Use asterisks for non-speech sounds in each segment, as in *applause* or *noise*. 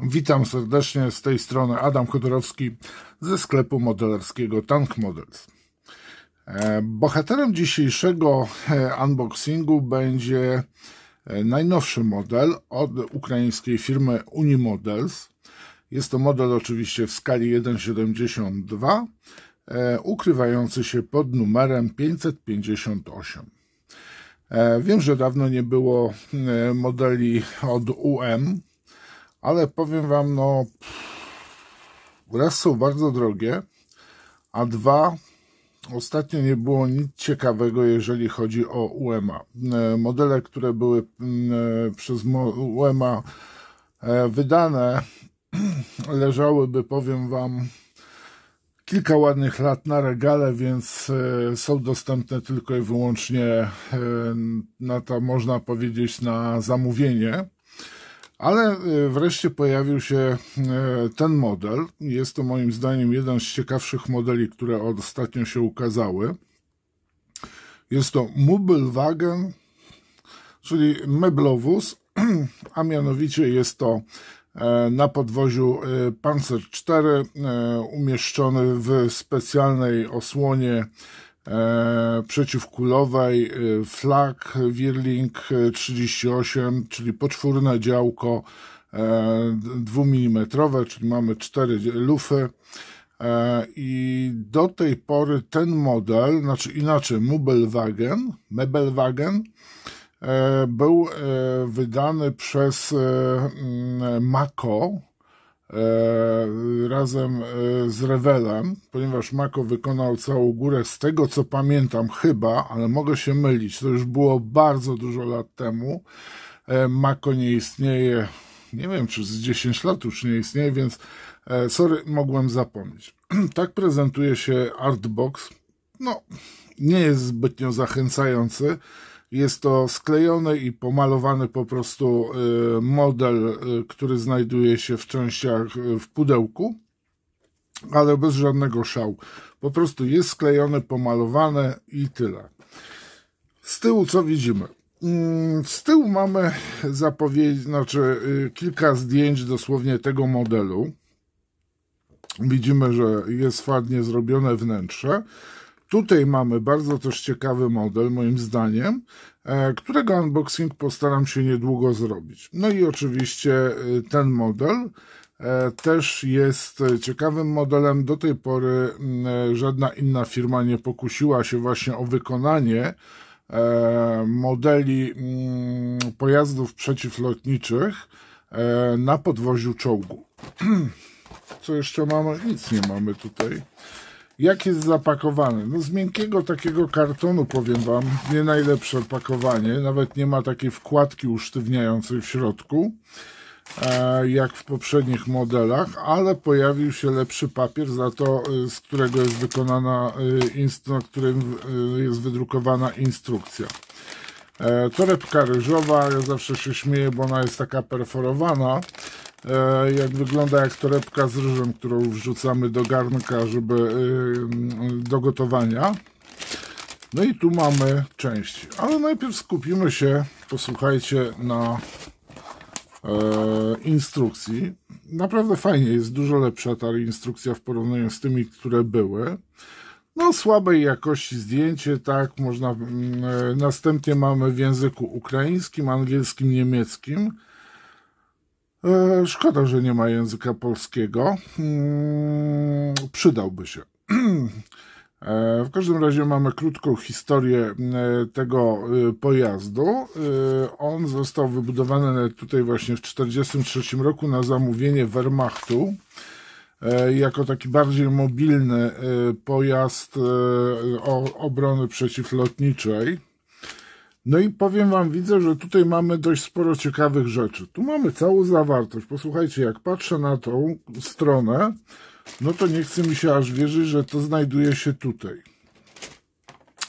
Witam serdecznie z tej strony Adam Chodorowski ze sklepu modelarskiego Tank Models. E, bohaterem dzisiejszego e, unboxingu będzie e, najnowszy model od ukraińskiej firmy Unimodels. Jest to model oczywiście w skali 1,72, ukrywający się pod numerem 558. Wiem, że dawno nie było modeli od UM, ale powiem Wam, no raz są bardzo drogie, a dwa ostatnio nie było nic ciekawego, jeżeli chodzi o UEMA. E, modele, które były mm, e, przez UEMA e, wydane, *clears throat* leżałyby, powiem Wam, kilka ładnych lat na regale, więc są dostępne tylko i wyłącznie na to, można powiedzieć, na zamówienie. Ale e, wreszcie pojawił się e, ten model. Jest to moim zdaniem jeden z ciekawszych modeli, które ostatnio się ukazały. Jest to Mobilwagen, czyli meblowóz, *clears throat* a mianowicie jest to e, na podwoziu Panzer 4 umieszczony w specjalnej osłonie e, przeciwkulowej, e, flak Wirling 38, czyli poczwórne działko e, 2 mm, czyli mamy cztery lufy. E, I do tej pory ten model, znaczy inaczej, Mubelwagen, Mebelwagen, e, był e, wydany przez mm, Mako, E, razem e, z Rewelem, ponieważ Mako wykonał całą górę z tego co pamiętam chyba, ale mogę się mylić, to już było bardzo dużo lat temu. E, Mako nie istnieje, nie wiem czy z 10 lat już nie istnieje, więc sorry, mogłem zapomnieć. *clears throat* tak prezentuje się Artbox. No, nie jest zbytnio zachęcający. Jest to sklejony i pomalowany po prostu e, model, e, który znajduje się w częściach e, w pudełku, ale bez żadnego szału. Po prostu jest sklejony, pomalowany i tyle. Z tyłu co widzimy? Mm, z tyłu mamy zapowiedź, znaczy kilka zdjęć dosłownie tego modelu. Widzimy, że jest ładnie zrobione wnętrze. Tutaj mamy bardzo też ciekawy model, moim zdaniem, e, którego unboxing postaram się niedługo zrobić. No i oczywiście e, ten model e, też jest ciekawym modelem. Do tej pory mm, żadna inna firma nie pokusiła się właśnie o wykonanie modeli mm, pojazdów przeciwlotniczych na podwoziu czołgu. *clears throat* Co jeszcze mamy? Nic nie mamy tutaj jak jest zapakowany. No z miękkiego takiego kartonu, powiem Wam, nie najlepsze opakowanie. Nawet nie ma takiej wkładki usztywniającej w środku, e, jak w poprzednich modelach, ale pojawił się lepszy papier, za to y, z którego jest wykonana, y, na którym y, jest wydrukowana instrukcja. E, torebka ryżowa, ja zawsze się śmieję, bo ona jest taka perforowana, E, jak wygląda jak torebka z ryżem, którą wrzucamy do garnka, żeby e, mm, do gotowania. No i tu mamy części, ale najpierw skupimy się, posłuchajcie, na e, instrukcji. Naprawdę fajnie, jest dużo lepsza ta instrukcja w porównaniu z tymi, które były. No, słabej jakości zdjęcie, tak, można. Mm, następnie mamy w języku ukraińskim, angielskim, niemieckim E, szkoda, że nie ma języka polskiego. Mm, przydałby się. *clears throat* E, w każdym razie mamy krótką historię e, tego pojazdu. On został wybudowany tutaj właśnie w 1943 roku na zamówienie Wehrmachtu jako taki bardziej mobilny pojazd obrony przeciwlotniczej. No i powiem Wam, widzę, że tutaj mamy dość sporo ciekawych rzeczy. Tu mamy całą zawartość. Posłuchajcie, jak patrzę na tą stronę, no to nie chce mi się aż wierzyć, że to znajduje się tutaj.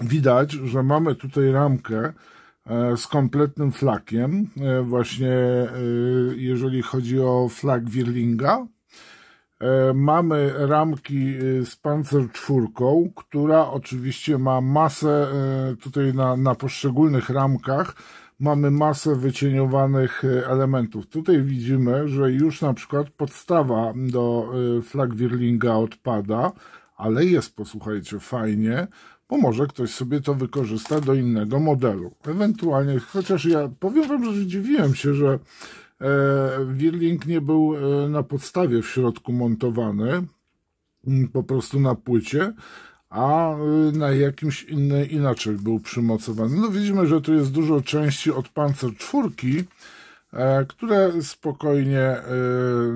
Widać, że mamy tutaj ramkę e, z kompletnym flakiem, e, właśnie e, jeżeli chodzi o flag Wirlinga. E, mamy ramki e, z Panzer czwórką, która oczywiście ma masę, e, tutaj na, na poszczególnych ramkach mamy masę wycieniowanych elementów. Tutaj widzimy, że już na przykład podstawa do flag Wirlinga odpada, ale jest, posłuchajcie, fajnie, bo może ktoś sobie to wykorzysta do innego modelu. Ewentualnie, chociaż ja powiem Wam, że dziwiłem się, że E, Wirling nie był e, na podstawie w środku montowany, mm, po prostu na płycie, a e, na jakimś inny, inaczej był przymocowany. No widzimy, że tu jest dużo części od Panzer czwórki, które spokojnie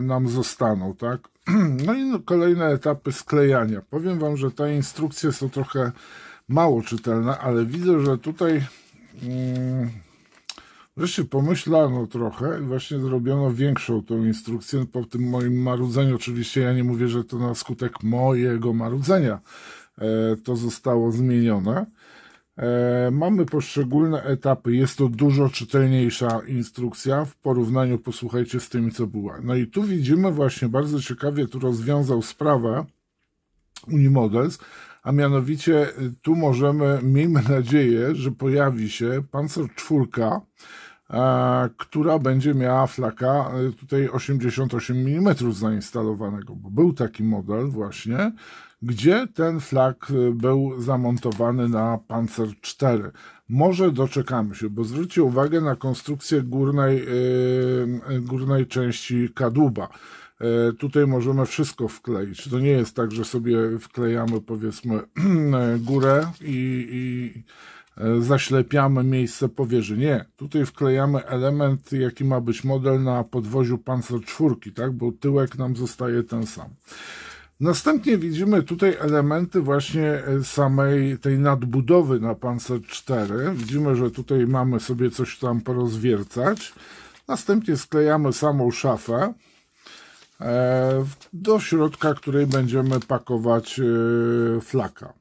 nam zostaną, tak? *clears throat* No i no, kolejne etapy sklejania. Powiem Wam, że te instrukcje są trochę mało czytelne, ale widzę, że tutaj... Yy Wreszcie pomyślano trochę i właśnie zrobiono większą tą instrukcję po tym moim marudzeniu. Oczywiście ja nie mówię, że to na skutek mojego marudzenia e, to zostało zmienione. E, mamy poszczególne etapy. Jest to dużo czytelniejsza instrukcja w porównaniu, posłuchajcie, z tymi, co była. No i tu widzimy właśnie bardzo ciekawie, tu rozwiązał sprawę Unimodels, a mianowicie y, tu możemy, miejmy nadzieję, że pojawi się Panzer 4 E, która będzie miała flaka e, tutaj 88 mm zainstalowanego, bo był taki model właśnie, gdzie ten flak e, był zamontowany na Panzer 4. Może doczekamy się, bo zwróćcie uwagę na konstrukcję górnej, górnej części kadłuba. Tutaj możemy wszystko wkleić. To nie jest tak, że sobie wklejamy powiedzmy *clears throat* górę i, i E, zaślepiamy miejsce powierzy. Nie, tutaj wklejamy element, jaki ma być model na podwoziu pancer czwórki, tak? bo tyłek nam zostaje ten sam. Następnie widzimy tutaj elementy właśnie e, samej tej nadbudowy na pancer 4. Widzimy, że tutaj mamy sobie coś tam porozwiercać. Następnie sklejamy samą szafę e, do środka, której będziemy pakować flaka.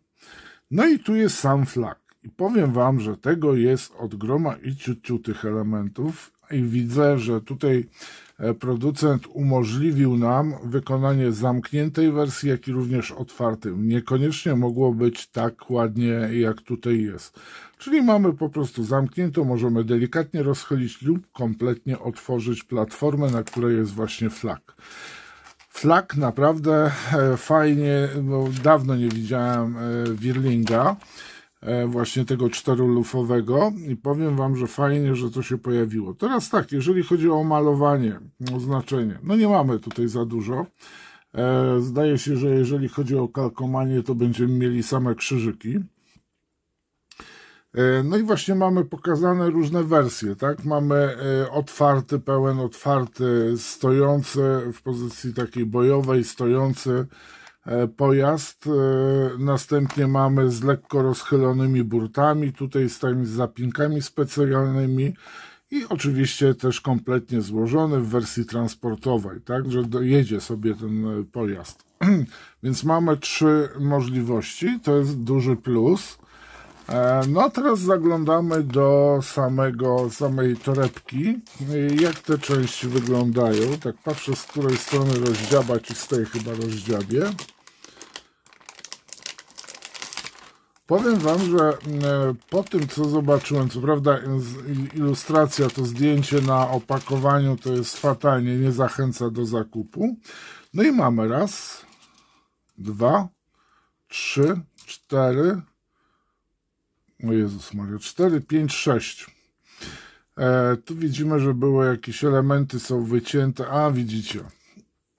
No i tu jest sam flak. I powiem Wam, że tego jest od groma i ciuciu tych elementów. I widzę, że tutaj e, producent umożliwił nam wykonanie zamkniętej wersji, jak i również otwartej. Niekoniecznie mogło być tak ładnie, jak tutaj jest. Czyli mamy po prostu zamkniętą, możemy delikatnie rozchylić lub kompletnie otworzyć platformę, na której jest właśnie flag. Flak naprawdę e, fajnie, dawno nie widziałem Wirlinga. E, E, właśnie tego czterolufowego i powiem Wam, że fajnie, że to się pojawiło. Teraz tak, jeżeli chodzi o malowanie, znaczenie, no nie mamy tutaj za dużo. E, zdaje się, że jeżeli chodzi o kalkomanie, to będziemy mieli same krzyżyki. E, no i właśnie mamy pokazane różne wersje, tak? Mamy otwarty, pełen otwarty, stojący w pozycji takiej bojowej, stojący, E, pojazd. E, następnie mamy z lekko rozchylonymi burtami, tutaj z tymi zapinkami specjalnymi i oczywiście też kompletnie złożony w wersji transportowej, tak, że dojedzie sobie ten e, pojazd. *clears throat* Więc mamy trzy możliwości, to jest duży plus. No a teraz zaglądamy do samego, samej torebki, jak te części wyglądają. Tak patrzę z której strony rozdziabać i z tej chyba rozdziabie. Powiem Wam, że e, po tym, co zobaczyłem, co prawda ilustracja, to zdjęcie na opakowaniu to jest fatalnie, nie zachęca do zakupu. No i mamy raz, dwa, trzy, cztery, o Jezus Maria, cztery, pięć, sześć. E, tu widzimy, że były jakieś elementy, są wycięte. A, widzicie.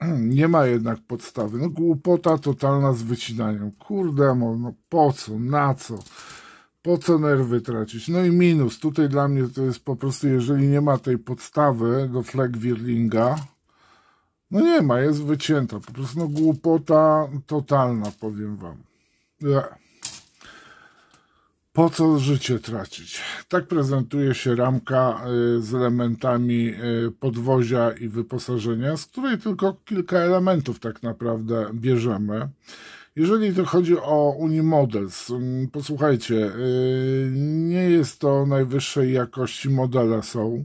*clears throat* nie ma jednak podstawy. No głupota totalna z wycinaniem. Kurde, no po co, na co? Po co nerwy tracić? No i minus. Tutaj dla mnie to jest po prostu, jeżeli nie ma tej podstawy do flag wirlinga, no nie ma, jest wycięta. Po prostu no głupota totalna, powiem wam. Yeah. Po co życie tracić? Tak prezentuje się ramka y, z elementami y, podwozia i wyposażenia, z której tylko kilka elementów tak naprawdę bierzemy. Jeżeli to chodzi o Unimodels, posłuchajcie, y, nie jest to najwyższej jakości modele są.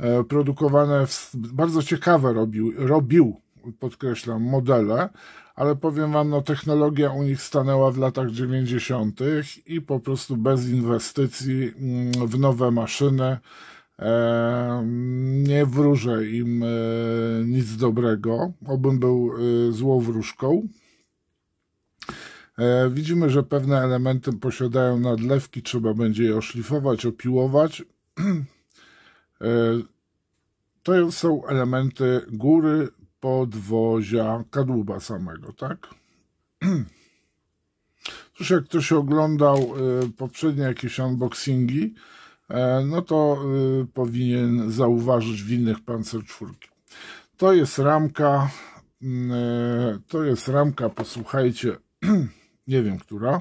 E, produkowane w, bardzo ciekawe robił, robił podkreślam, modele, ale powiem Wam, no technologia u nich stanęła w latach 90. i po prostu bez inwestycji mm, w nowe maszyny nie wróżę im e, nic dobrego, obym był e, złą wróżką. E, widzimy, że pewne elementy posiadają nadlewki, trzeba będzie je oszlifować, opiłować. *clears throat* To są elementy góry podwozia kadłuba samego, tak? *clears throat* Cóż, jak ktoś oglądał y, poprzednie jakieś unboxingi, e, no to y, powinien zauważyć innych Panzer czwórki. To jest ramka, mm, e, to jest ramka, posłuchajcie, *clears throat* nie wiem która.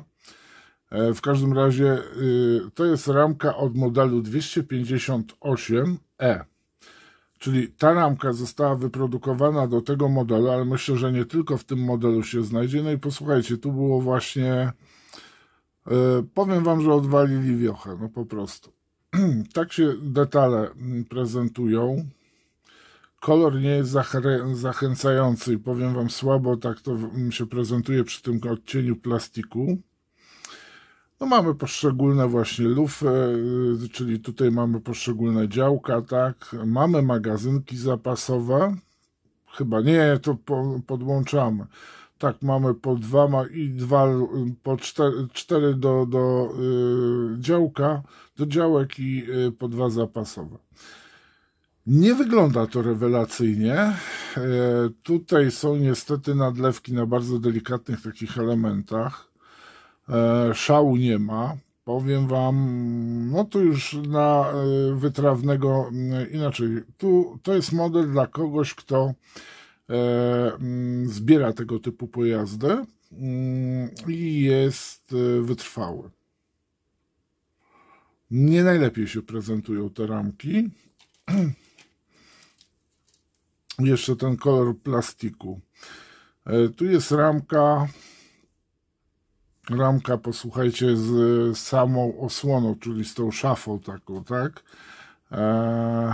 E, w każdym razie y, to jest ramka od modelu 258E. Czyli ta ramka została wyprodukowana do tego modelu, ale myślę, że nie tylko w tym modelu się znajdzie. No i posłuchajcie, tu było właśnie. Yy, powiem wam, że odwalili wiochę, no po prostu. *clears throat* tak się detale mm, prezentują. Kolor nie jest zachę zachęcający i powiem wam słabo, tak to mm, się prezentuje przy tym odcieniu plastiku. No mamy poszczególne właśnie lufy, y, czyli tutaj mamy poszczególne działka, tak? Mamy magazynki zapasowe. Chyba nie, to po, podłączamy. Tak, mamy po dwa i dwa, po cztery, cztery do, do yy, działka, do działek i yy, po dwa zapasowe. Nie wygląda to rewelacyjnie. Yy, tutaj są niestety nadlewki na bardzo delikatnych takich elementach E, szału nie ma. Powiem wam, no to już na e, wytrawnego mm, inaczej. Tu to jest model dla kogoś, kto e, mm, zbiera tego typu pojazdy mm, i jest wytrwały. Nie najlepiej się prezentują te ramki. *clears throat* Jeszcze ten kolor plastiku. Tu jest ramka ramka, posłuchajcie, z samą osłoną, czyli z tą szafą taką, tak? Eee,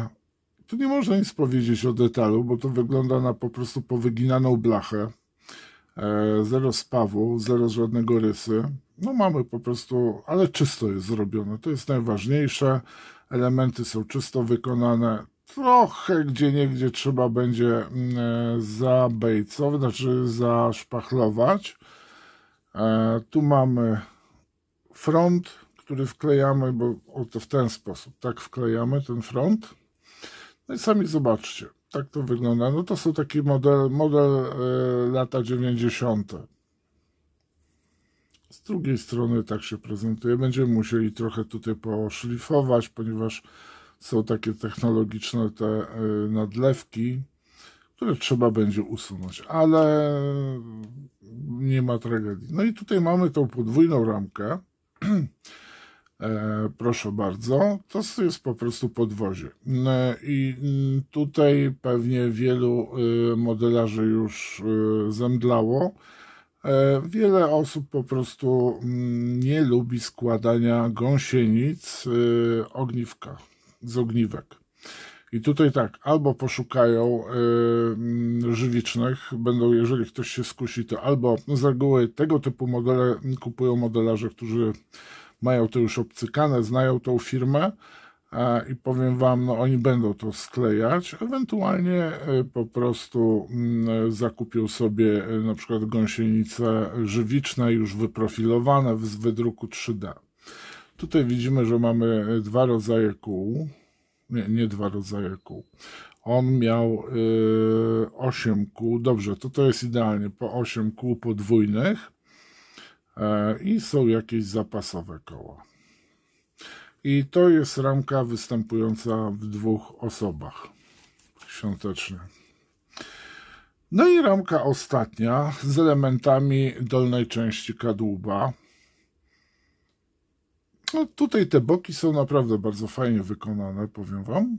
tu nie można nic powiedzieć o detalu, bo to wygląda na po prostu powyginaną blachę. Eee, zero spawu, zero żadnego rysy. No mamy po prostu, ale czysto jest zrobione. To jest najważniejsze. Elementy są czysto wykonane. Trochę gdzie niegdzie trzeba będzie mm, e, zabejcować, znaczy zaszpachlować tu mamy front, który wklejamy, bo to w ten sposób, tak wklejamy ten front. No i sami zobaczcie, tak to wygląda. No to są taki model, model e, lata 90. Z drugiej strony tak się prezentuje. Będziemy musieli trochę tutaj poszlifować, ponieważ są takie technologiczne te e, nadlewki, które trzeba będzie usunąć, ale nie ma tragedii. No i tutaj mamy tą podwójną ramkę. *clears throat* E, proszę bardzo, to jest po prostu podwozie. E, I tutaj pewnie wielu e, modelarzy już e, zemdlało. E, wiele osób po prostu m, mm, nie lubi składania gąsienic e, ogniwka z ogniwek. I tutaj tak, albo poszukają e, mm, żywicznych, będą, jeżeli ktoś się skusi, to albo no, z reguły tego typu modele mm, kupują modelarze, którzy mają to już obcykane, znają tą firmę a, i powiem Wam, no oni będą to sklejać, ewentualnie y, po prostu y, zakupią sobie y, na przykład gąsienice żywiczne, już wyprofilowane z wydruku 3D. Tutaj widzimy, że mamy dwa rodzaje kół nie, nie dwa rodzaje kół. On miał y, 8 kół, dobrze, to to jest idealnie, po 8 kół podwójnych y, i są jakieś zapasowe koła. I to jest ramka występująca w dwóch osobach świątecznych. No i ramka ostatnia z elementami dolnej części kadłuba. No tutaj te boki są naprawdę bardzo fajnie wykonane, powiem Wam.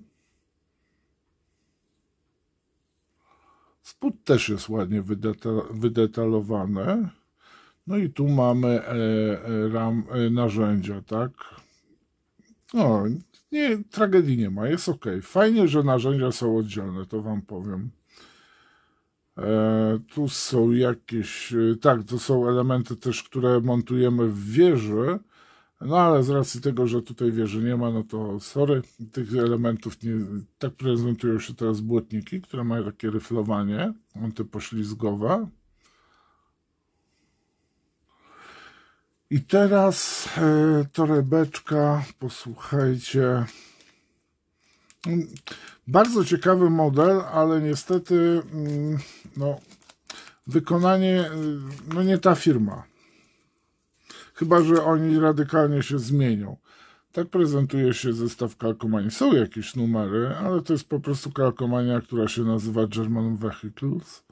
Spód też jest ładnie wydetalowane. No i tu mamy e, e, ram, e, narzędzia, tak? No, nie, tragedii nie ma, jest ok. Fajnie, że narzędzia są oddzielne, to Wam powiem. E, tu są jakieś, tak, to są elementy też, które montujemy w wieży. No ale z racji tego, że tutaj wieży nie ma, no to sorry, tych elementów nie... Tak prezentują się teraz błotniki, które mają takie ryflowanie antypoślizgowe. I teraz e, torebeczka, posłuchajcie. Bardzo ciekawy model, ale niestety mm, no, wykonanie, y, no nie ta firma chyba że oni radykalnie się zmienią. Tak prezentuje się zestaw kalkomanii. Są jakieś numery, ale to jest po prostu kalkomania, która się nazywa German Vehicles.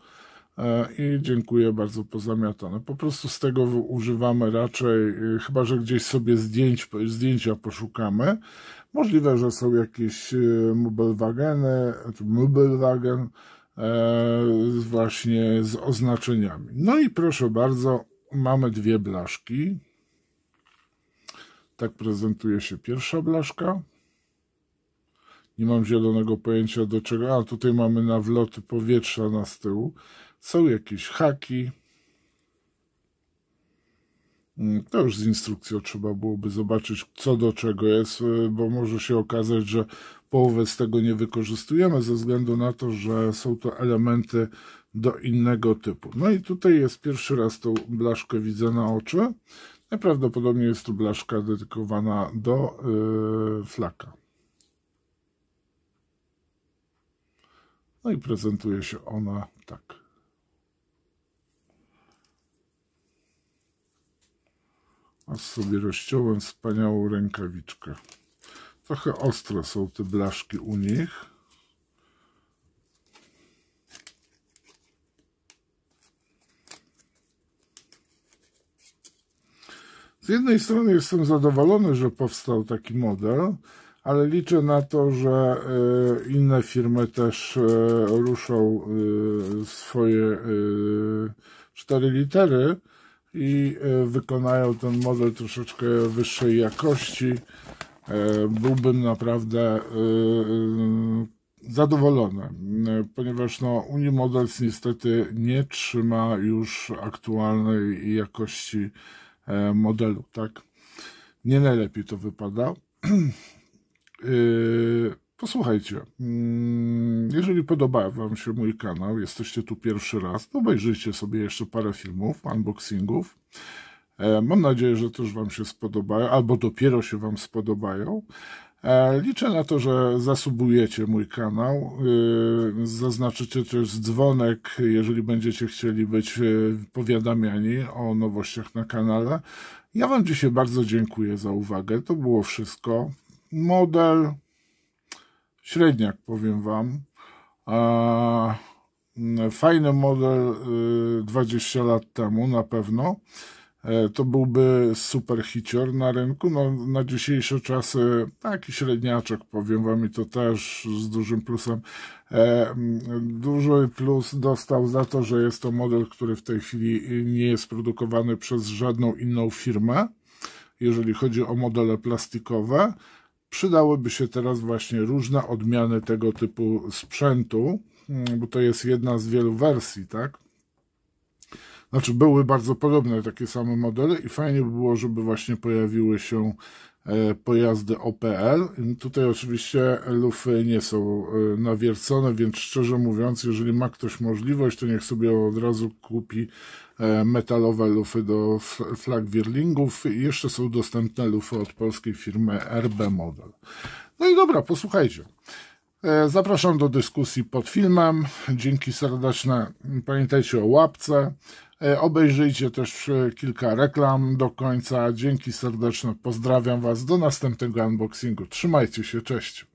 E, I dziękuję bardzo pozamiatane. Po prostu z tego używamy raczej, e, chyba że gdzieś sobie zdjęć, zdjęcia poszukamy. Możliwe, że są jakieś e, Mobilwageny, czy Mobilwagen właśnie z oznaczeniami. No i proszę bardzo, mamy dwie blaszki tak prezentuje się pierwsza blaszka. Nie mam zielonego pojęcia do czego. A tutaj mamy nawloty powietrza na z tyłu. Są jakieś haki. Mm, to już z instrukcją trzeba byłoby zobaczyć, co do czego jest, y, bo może się okazać, że połowę z tego nie wykorzystujemy ze względu na to, że są to elementy do innego typu. No i tutaj jest pierwszy raz tą blaszkę widzę na oczy. Najprawdopodobniej jest to blaszka dedykowana do yy, flaka. No i prezentuje się ona tak. A sobie rozciąłem wspaniałą rękawiczkę. Trochę ostre są te blaszki u nich. Z jednej strony jestem zadowolony, że powstał taki model, ale liczę na to, że e, inne firmy też e, ruszą e, swoje cztery litery i wykonają ten model troszeczkę wyższej jakości. Byłbym naprawdę zadowolony, ponieważ no, Unimodels niestety nie trzyma już aktualnej jakości E, modelu, tak? Nie najlepiej to wypada. *clears throat* E, posłuchajcie, mm, jeżeli podoba Wam się mój kanał, jesteście tu pierwszy raz, to obejrzyjcie sobie jeszcze parę filmów, unboxingów. E, mam nadzieję, że też Wam się spodobają, albo dopiero się Wam spodobają. E, liczę na to, że zasubujecie mój kanał, e, zaznaczycie też dzwonek, jeżeli będziecie chcieli być e, powiadamiani o nowościach na kanale. Ja Wam dzisiaj bardzo dziękuję za uwagę. To było wszystko. Model średniak, powiem Wam. Fajny model 20 lat temu na pewno. E, to byłby super hicior na rynku. No, na dzisiejsze czasy taki średniaczek, powiem wam, i to też z dużym plusem. E, duży plus dostał za to, że jest to model, który w tej chwili nie jest produkowany przez żadną inną firmę, jeżeli chodzi o modele plastikowe. Przydałyby się teraz właśnie różne odmiany tego typu sprzętu, bo to jest jedna z wielu wersji, tak? Znaczy, były bardzo podobne takie same modele i fajnie by było, żeby właśnie pojawiły się e, pojazdy OPL. Tutaj oczywiście lufy nie są e, nawiercone, więc szczerze mówiąc, jeżeli ma ktoś możliwość, to niech sobie od razu kupi e, metalowe lufy do flag wirlingów. Jeszcze są dostępne lufy od polskiej firmy RB Model. No i dobra, posłuchajcie. Zapraszam do dyskusji pod filmem. Dzięki serdeczne. Pamiętajcie o łapce. E, obejrzyjcie też e, kilka reklam do końca. Dzięki serdeczne, pozdrawiam Was. Do następnego unboxingu. Trzymajcie się, cześć.